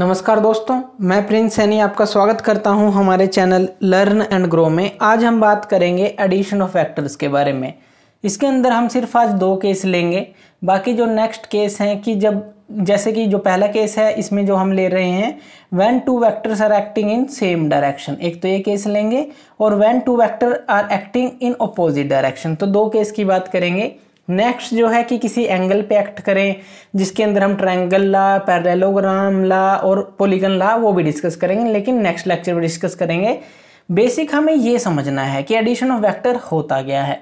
नमस्कार दोस्तों मैं प्रिंस सैनी आपका स्वागत करता हूं हमारे चैनल लर्न एंड ग्रो में आज हम बात करेंगे एडिशन ऑफ फैक्टर्स के बारे में इसके अंदर हम सिर्फ आज दो केस लेंगे बाकी जो नेक्स्ट केस हैं कि जब जैसे कि जो पहला केस है इसमें जो हम ले रहे हैं when two vectors are acting in same direction एक तो ये केस लेंगे और when two vector are acting in opposite direction तो दो केस की बात करेंगे नेक्स्ट जो है कि किसी एंगल पे एक्ट करें जिसके अंदर हम ट्रायंगल ला पैरेलोग्राम ला और पोलीगन ला वो भी डिस्कस करेंगे लेकिन नेक्स्ट लेक्चर में डिस्कस करेंगे बेसिक हमें ये समझना है कि एडिशन ऑफ वेक्टर होता गया है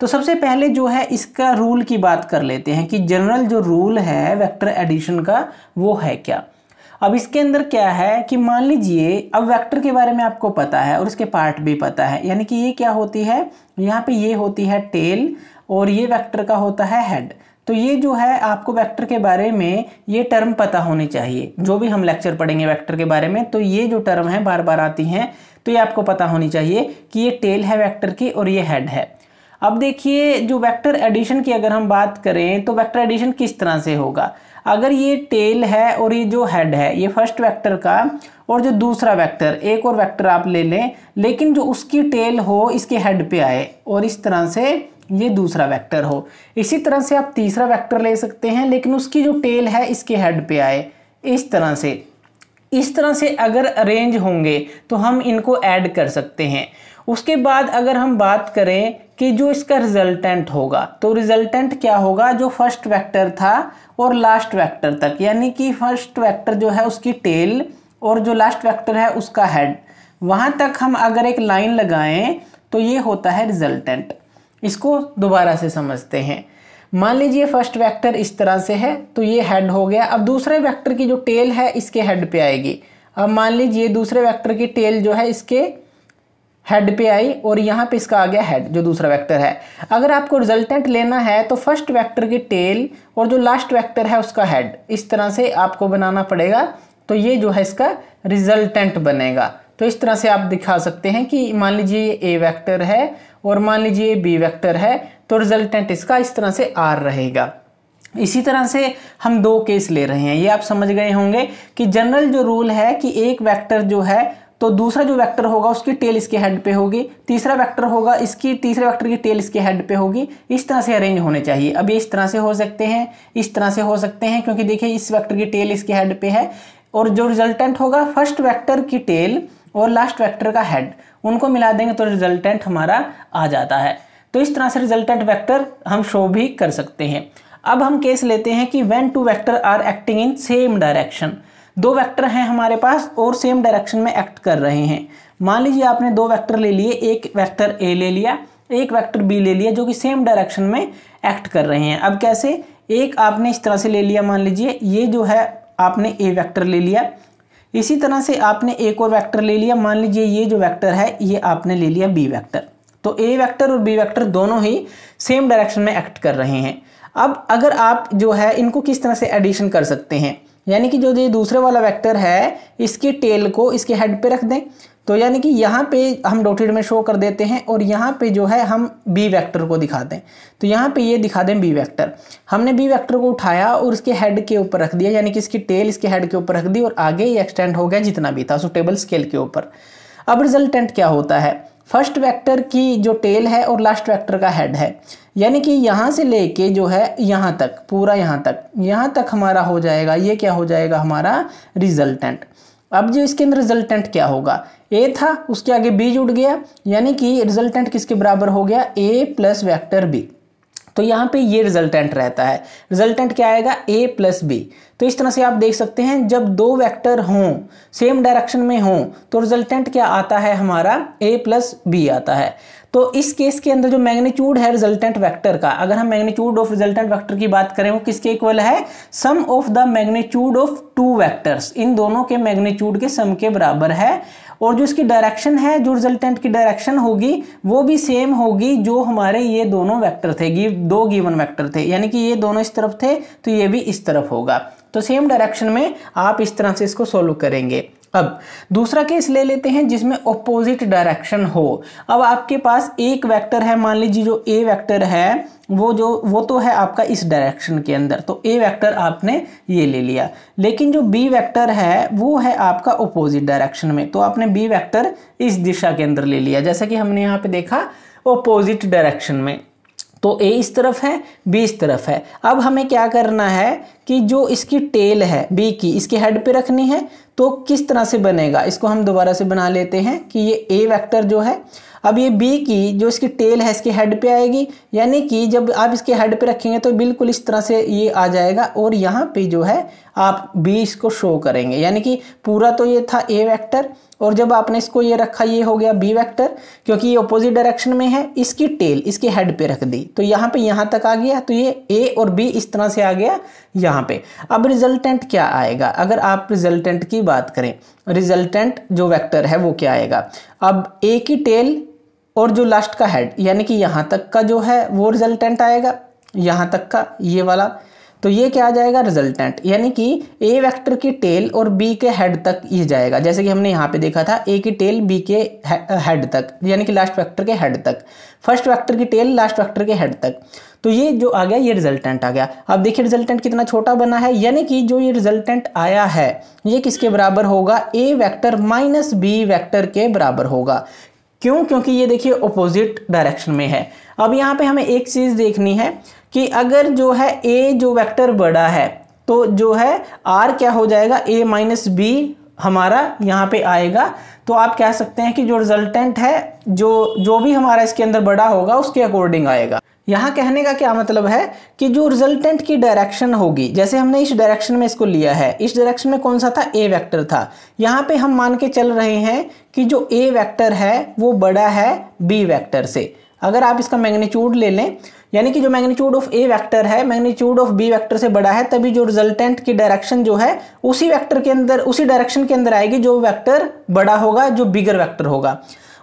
तो सबसे पहले जो है इसका रूल की बात कर लेते हैं कि जनरल जो रूल है वेक्टर एडिशन का वो है क्या अब इसके अंदर क्या है कि मान लीजिए अब वेक्टर के बारे में आपको पता है और इसके पार्ट भी पता है यानी कि ये क्या होती है यहाँ पे ये होती है टेल और ये वेक्टर का होता है हेड तो ये जो है आपको वेक्टर के बारे में ये टर्म पता होनी चाहिए जो भी हम लेक्चर पढ़ेंगे वेक्टर के बारे में तो ये जो टर्म है बार बार आती हैं तो ये आपको पता होनी चाहिए कि ये टेल है वैक्टर की और ये हेड है अब देखिए जो वैक्टर एडिशन की अगर हम बात करें तो वैक्टर एडिशन किस तरह से होगा अगर ये टेल है और ये जो हेड है ये फर्स्ट वेक्टर का और जो दूसरा वेक्टर एक और वेक्टर आप ले लें लेकिन जो उसकी टेल हो इसके हेड पे आए और इस तरह से ये दूसरा वेक्टर हो इसी तरह से आप तीसरा वेक्टर ले सकते हैं लेकिन उसकी जो टेल है इसके हेड पे आए इस तरह से इस तरह से अगर अरेंज होंगे तो हम इनको ऐड कर सकते हैं उसके बाद अगर हम बात करें कि जो इसका रिजल्टेंट होगा तो रिजल्टेंट क्या होगा जो फर्स्ट वेक्टर था और लास्ट वेक्टर तक यानी कि फर्स्ट वेक्टर जो है उसकी टेल और जो लास्ट वेक्टर है उसका हेड वहाँ तक हम अगर एक लाइन लगाएं तो ये होता है रिजल्टेंट इसको दोबारा से समझते हैं मान लीजिए फर्स्ट वेक्टर इस तरह से है तो ये हेड हो गया अब दूसरे वेक्टर की जो टेल है इसके हेड पे आएगी अब मान लीजिए दूसरे वेक्टर की टेल जो है इसके हेड पे आई और यहाँ पे इसका आ गया हेड जो दूसरा वेक्टर है अगर आपको रिजल्टेंट लेना है तो फर्स्ट वेक्टर की टेल और जो लास्ट वेक्टर है उसका हेड इस तरह से आपको बनाना पड़ेगा तो ये जो है इसका रिजल्टेंट बनेगा तो इस तरह से आप दिखा सकते हैं कि मान लीजिए ए वैक्टर है और मान लीजिए बी वैक्टर है तो रिजल्टेंट इसका इस तरह से आर रहेगा इसी तरह से हम दो केस ले रहे हैं ये आप समझ गए होंगे कि जनरल जो रूल है कि एक वैक्टर जो है तो दूसरा जो वेक्टर होगा उसकी टेल इसके हेड पे होगी तीसरा वेक्टर होगा इसकी तीसरे वेक्टर की टेल इसके हेड पे होगी इस तरह से अरेंज होने चाहिए अब ये इस तरह से हो सकते हैं इस तरह से हो सकते हैं क्योंकि देखिए इस वेक्टर की टेल इसके हेड पे है और जो रिजल्टेंट होगा फर्स्ट वैक्टर की टेल और लास्ट वेक्टर का हेड उनको मिला देंगे तो रिजल्टेंट हमारा आ जाता है तो इस तरह से रिजल्टेंट वेक्टर हम शो भी कर सकते हैं अब हम केस लेते हैं कि when two vector are acting in same direction दो वेक्टर हैं हमारे पास और सेम डायरेक्शन में एक्ट कर रहे हैं मान लीजिए आपने दो वेक्टर ले लिए एक वेक्टर ए ले लिया एक वेक्टर बी ले लिया जो कि सेम डायरेक्शन में एक्ट कर रहे हैं अब कैसे एक आपने इस तरह से ले लिया मान लीजिए ये जो है आपने ए वेक्टर ले लिया इसी तरह से आपने एक और वेक्टर ले लिया मान लीजिए ये जो वेक्टर है ये आपने ले लिया बी वेक्टर तो ए वेक्टर और बी वेक्टर दोनों ही सेम डायरेक्शन में एक्ट कर रहे हैं अब अगर आप जो है इनको किस तरह से एडिशन कर सकते हैं यानी कि जो ये दूसरे वाला वेक्टर है इसके टेल को इसके हेड पे रख दें तो यानी कि यहाँ पे हम डोटेड में शो कर देते हैं और यहाँ पे जो है हम बी वेक्टर को दिखा दें तो यहाँ पे ये दिखा दें बी वेक्टर हमने बी वेक्टर को उठाया और इसके हेड के ऊपर रख दिया यानी कि इसकी टेल इसके हेड के ऊपर रख दी और आगे ये एक्सटेंड हो गया जितना भी था सुटेबल स्केल के ऊपर अब रिजल्टेंट क्या होता है फर्स्ट वैक्टर की जो टेल है और लास्ट वैक्टर का हेड है यानी कि यहाँ से लेके जो है यहाँ तक पूरा यहाँ तक यहाँ तक हमारा हो जाएगा ये क्या हो जाएगा हमारा रिजल्टेंट अब जो इसके अंदर रिजल्टेंट क्या होगा ए था उसके आगे बी जुड़ गया यानी कि रिजल्टेंट किसके बराबर हो गया ए प्लस वैक्टर बी तो यहाँ पे ये रिजल्टेंट रहता है रिजल्टेंट क्या आएगा ए प्लस बी तो इस तरह से आप देख सकते हैं जब दो वेक्टर हों सेम डायरेक्शन में हों तो रिजल्टेंट क्या आता है हमारा ए प्लस बी आता है तो इस केस के अंदर जो मैग्नीट्यूड है रिजल्टेंट वेक्टर का अगर हम मैग्नीट्यूड ऑफ रिजल्टेंट वेक्टर की बात करें वो किसके इक्वल है sum of the magnitude of two vectors इन दोनों के मैग्नीट्यूड के सम के बराबर है और जो इसकी डायरेक्शन है जो रिजल्टेंट की डायरेक्शन होगी वो भी सेम होगी जो हमारे ये दोनों वेक्टर थे गिव दो गिवन वेक्टर थे यानी कि ये दोनों इस तरफ थे तो ये भी इस तरफ होगा तो सेम डायरेक्शन में आप इस तरह से इसको सोल्व करेंगे अब दूसरा केस ले लेते हैं जिसमें ऑपोजिट डायरेक्शन हो अब आपके पास एक वेक्टर है मान लीजिए जो ए वेक्टर है वो जो वो तो है आपका इस डायरेक्शन के अंदर तो ए वेक्टर आपने ये ले लिया लेकिन जो बी वेक्टर है वो है आपका ऑपोजिट डायरेक्शन में तो आपने बी वेक्टर इस दिशा के अंदर ले लिया जैसा कि हमने यहाँ पे देखा ऑपोजिट डायरेक्शन में तो ए इस तरफ है बी इस तरफ है अब हमें क्या करना है कि जो इसकी टेल है बी की इसके हेड पे रखनी है तो किस तरह से बनेगा इसको हम दोबारा से बना लेते हैं कि ये ए वेक्टर जो है अब ये बी की जो इसकी टेल है इसके हेड पे आएगी यानी कि जब आप इसके हेड पे रखेंगे तो बिल्कुल इस तरह से ये आ जाएगा और यहाँ पे जो है आप बी इसको शो करेंगे यानी कि पूरा तो ये था ए वेक्टर और जब आपने इसको ये रखा ये हो गया बी वेक्टर क्योंकि ये अपोजिट डायरेक्शन में है इसकी टेल इसके हेड पे रख दी तो यहाँ पे यहाँ तक आ गया तो ये ए और बी इस तरह से आ गया यहाँ पे अब रिजल्टेंट क्या आएगा अगर आप रिजल्टेंट की बात करें रिजल्टेंट जो वेक्टर है वो क्या आएगा अब ए की टेल और जो लास्ट का हेड यानी कि यहाँ तक का जो है वो रिजल्टेंट आएगा यहाँ तक का ये वाला तो ये क्या आ जाएगा रिजल्टेंट यानी कि ए वेक्टर की टेल और बी के हेड तक ये जाएगा जैसे कि हमने यहाँ पे देखा था ए की टेल बी के हेड तक यानी कि लास्ट वेक्टर के हेड तक फर्स्ट वेक्टर की टेल लास्ट वेक्टर के हेड तक तो ये जो आ गया ये रिजल्टेंट आ गया अब देखिए रिजल्टेंट कितना छोटा बना है यानी कि जो ये रिजल्टेंट आया है ये किसके बराबर होगा A vector minus B vector के बराबर होगा क्यों क्योंकि ये देखिए अपोजिट डायरेक्शन में है अब यहाँ पे हमें एक चीज़ देखनी है कि अगर जो है ए जो वेक्टर बड़ा है तो जो है आर क्या हो जाएगा ए माइनस बी हमारा यहाँ पे आएगा तो आप कह सकते हैं कि जो रिजल्टेंट है जो जो भी हमारा इसके अंदर बड़ा होगा उसके अकॉर्डिंग आएगा यहाँ कहने का क्या मतलब है कि जो रिजल्टेंट की डायरेक्शन होगी जैसे हमने इस डायरेक्शन में इसको लिया है इस डायरेक्शन में कौन सा था ए वेक्टर था यहाँ पे हम मान के चल रहे हैं कि जो ए वेक्टर है वो बड़ा है बी वेक्टर से अगर आप इसका मैग्नीट्यूड ले लें यानी कि जो मैग्नीट्यूड ऑफ ए वैक्टर है मैग्नीट्यूड ऑफ बी वैक्टर से बड़ा है तभी जो रिजल्टेंट की डायरेक्शन जो है उसी वैक्टर के अंदर उसी डायरेक्शन के अंदर आएगी जो वैक्टर बड़ा होगा जो बिगर वैक्टर होगा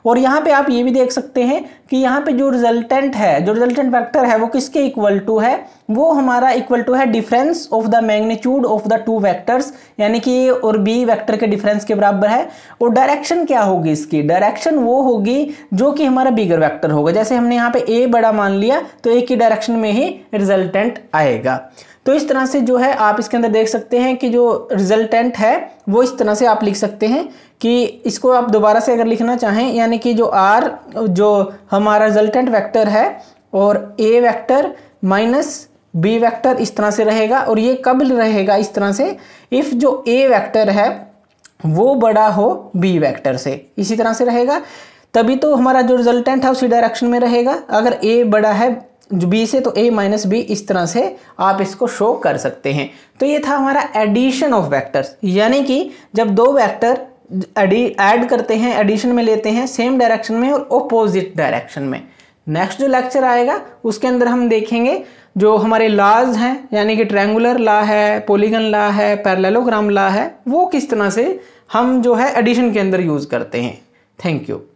और यहाँ पे आप ये भी देख सकते हैं कि यहाँ पे जो रिजल्टेंट है जो रिजल्टेंट वेक्टर है वो किसके इक्वल टू है वो हमारा इक्वल टू है difference of the magnitude of the two vectors यानी कि ए और बी वेक्टर के डिफरेंस के बराबर है और डायरेक्शन क्या होगी इसकी डायरेक्शन वो होगी जो कि हमारा बिगर वैक्टर होगा जैसे हमने यहाँ पे ए बड़ा मान लिया तो ए की डायरेक्शन में ही रिजल्टेंट आएगा तो इस तरह से जो है आप इसके अंदर देख सकते हैं कि जो रिजल्टेंट है वो इस तरह से आप लिख सकते हैं कि इसको आप दोबारा से अगर लिखना चाहें यानी कि जो आर जो हमारा रिजल्टेंट वैक्टर है और A vector minus B vector इस तरह से रहेगा और ये कब रहेगा इस तरह से इफ़ जो ए वैक्टर है वो बड़ा हो बी वैक्टर से इसी तरह से रहेगा तभी तो हमारा जो रिजल्टेंट है उसी डायरेक्शन में रहेगा अगर ए बड़ा है जो बी से तो ए माइनस बी इस तरह से आप इसको शो कर सकते हैं तो ये था हमारा एडिशन ऑफ वेक्टर्स यानी कि जब दो वेक्टर एडी ऐड करते हैं एडिशन में लेते हैं सेम डायरेक्शन में और ओपोजिट डायरेक्शन में नेक्स्ट जो लेक्चर आएगा उसके अंदर हम देखेंगे जो हमारे लाज हैं यानी कि ट्रैंगुलर ला है पोलीगन ला है पैरलेलोग्राम ला है वो किस तरह से हम जो है एडिशन के अंदर यूज़ करते हैं थैंक यू